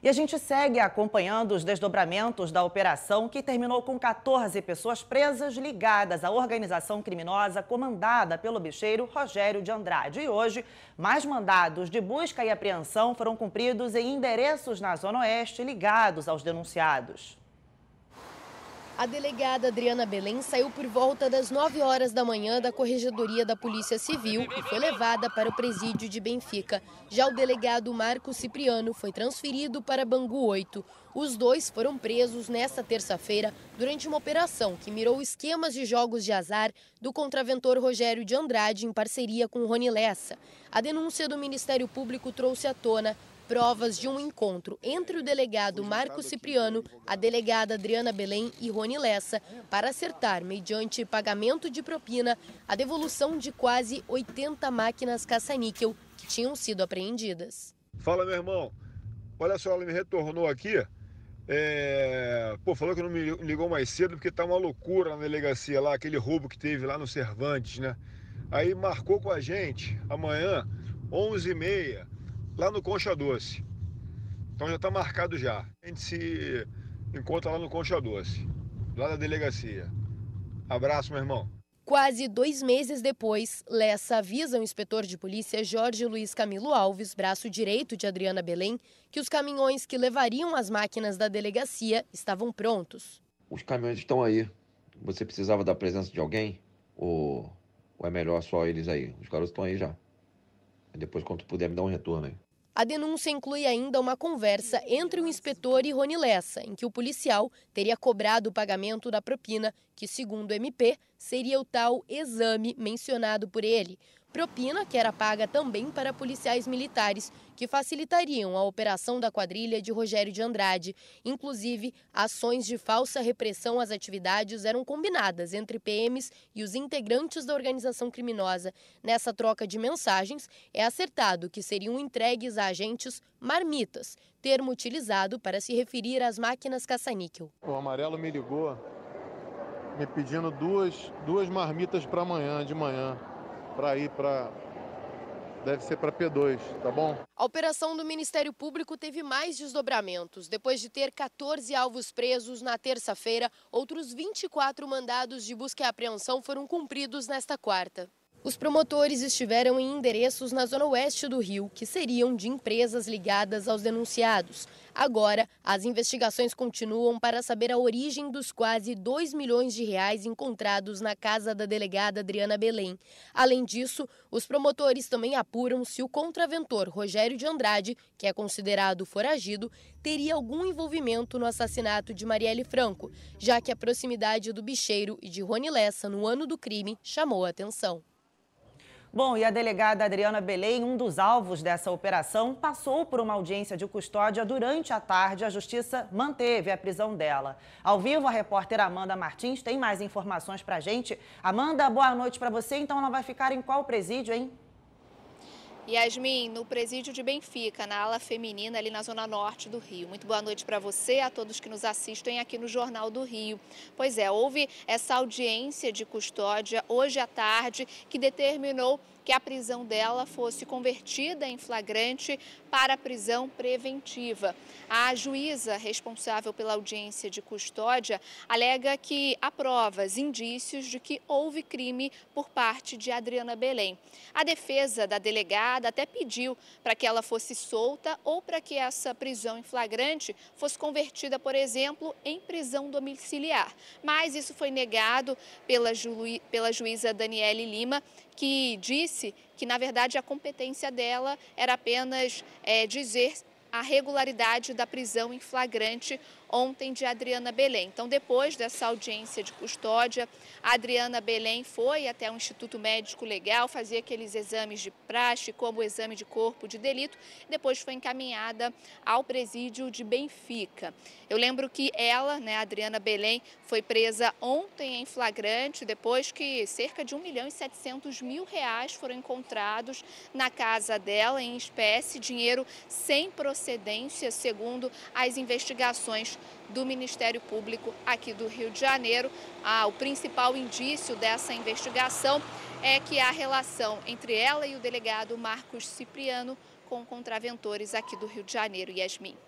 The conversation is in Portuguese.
E a gente segue acompanhando os desdobramentos da operação que terminou com 14 pessoas presas ligadas à organização criminosa comandada pelo bicheiro Rogério de Andrade. E hoje, mais mandados de busca e apreensão foram cumpridos em endereços na Zona Oeste ligados aos denunciados. A delegada Adriana Belém saiu por volta das 9 horas da manhã da Corregedoria da Polícia Civil e foi levada para o presídio de Benfica. Já o delegado Marco Cipriano foi transferido para Bangu 8. Os dois foram presos nesta terça-feira durante uma operação que mirou esquemas de jogos de azar do contraventor Rogério de Andrade em parceria com Rony Lessa. A denúncia do Ministério Público trouxe à tona provas de um encontro entre o delegado Marco Cipriano, a delegada Adriana Belém e Rony Lessa para acertar, mediante pagamento de propina, a devolução de quase 80 máquinas caça-níquel que tinham sido apreendidas. Fala, meu irmão. Olha só, ela me retornou aqui. É... Pô, falou que não me ligou mais cedo porque tá uma loucura na delegacia lá, aquele roubo que teve lá no Cervantes, né? Aí marcou com a gente amanhã, 11h30 lá no Concha Doce. Então já está marcado já. A gente se encontra lá no Concha Doce, lá da delegacia. Abraço, meu irmão. Quase dois meses depois, Lessa avisa o inspetor de polícia Jorge Luiz Camilo Alves, braço direito de Adriana Belém, que os caminhões que levariam as máquinas da delegacia estavam prontos. Os caminhões estão aí. Você precisava da presença de alguém? Ou, ou é melhor só eles aí? Os garotos estão aí já. Depois, quando tu puder, me dar um retorno aí. A denúncia inclui ainda uma conversa entre o inspetor e Rony Lessa, em que o policial teria cobrado o pagamento da propina, que, segundo o MP, seria o tal exame mencionado por ele. Propina que era paga também para policiais militares, que facilitariam a operação da quadrilha de Rogério de Andrade. Inclusive, ações de falsa repressão às atividades eram combinadas entre PMs e os integrantes da organização criminosa. Nessa troca de mensagens, é acertado que seriam entregues a agentes marmitas, termo utilizado para se referir às máquinas caça-níquel. O amarelo me ligou me pedindo duas, duas marmitas para amanhã, de manhã para ir para deve ser para P2, tá bom? A operação do Ministério Público teve mais desdobramentos. Depois de ter 14 alvos presos na terça-feira, outros 24 mandados de busca e apreensão foram cumpridos nesta quarta. Os promotores estiveram em endereços na zona oeste do Rio, que seriam de empresas ligadas aos denunciados. Agora, as investigações continuam para saber a origem dos quase 2 milhões de reais encontrados na casa da delegada Adriana Belém. Além disso, os promotores também apuram se o contraventor Rogério de Andrade, que é considerado foragido, teria algum envolvimento no assassinato de Marielle Franco, já que a proximidade do bicheiro e de Rony Lessa no ano do crime chamou a atenção. Bom, e a delegada Adriana Belém, um dos alvos dessa operação, passou por uma audiência de custódia durante a tarde. A justiça manteve a prisão dela. Ao vivo, a repórter Amanda Martins tem mais informações para gente. Amanda, boa noite para você. Então, ela vai ficar em qual presídio, hein? Yasmin, no presídio de Benfica, na ala feminina, ali na zona norte do Rio. Muito boa noite para você, a todos que nos assistem aqui no Jornal do Rio. Pois é, houve essa audiência de custódia hoje à tarde que determinou que a prisão dela fosse convertida em flagrante para prisão preventiva. A juíza responsável pela audiência de custódia alega que há provas, indícios de que houve crime por parte de Adriana Belém. A defesa da delegada até pediu para que ela fosse solta ou para que essa prisão em flagrante fosse convertida, por exemplo, em prisão domiciliar. Mas isso foi negado pela, ju... pela juíza Daniele Lima, que disse que, na verdade, a competência dela era apenas é, dizer a regularidade da prisão em flagrante ontem de Adriana Belém. Então, depois dessa audiência de custódia, a Adriana Belém foi até o Instituto Médico Legal fazer aqueles exames de praxe, como o exame de corpo de delito, depois foi encaminhada ao presídio de Benfica. Eu lembro que ela, né, Adriana Belém, foi presa ontem em flagrante, depois que cerca de 1 milhão e 700 mil reais foram encontrados na casa dela, em espécie, dinheiro sem procedência, segundo as investigações do Ministério Público aqui do Rio de Janeiro. Ah, o principal indício dessa investigação é que há relação entre ela e o delegado Marcos Cipriano com contraventores aqui do Rio de Janeiro, Yasmin.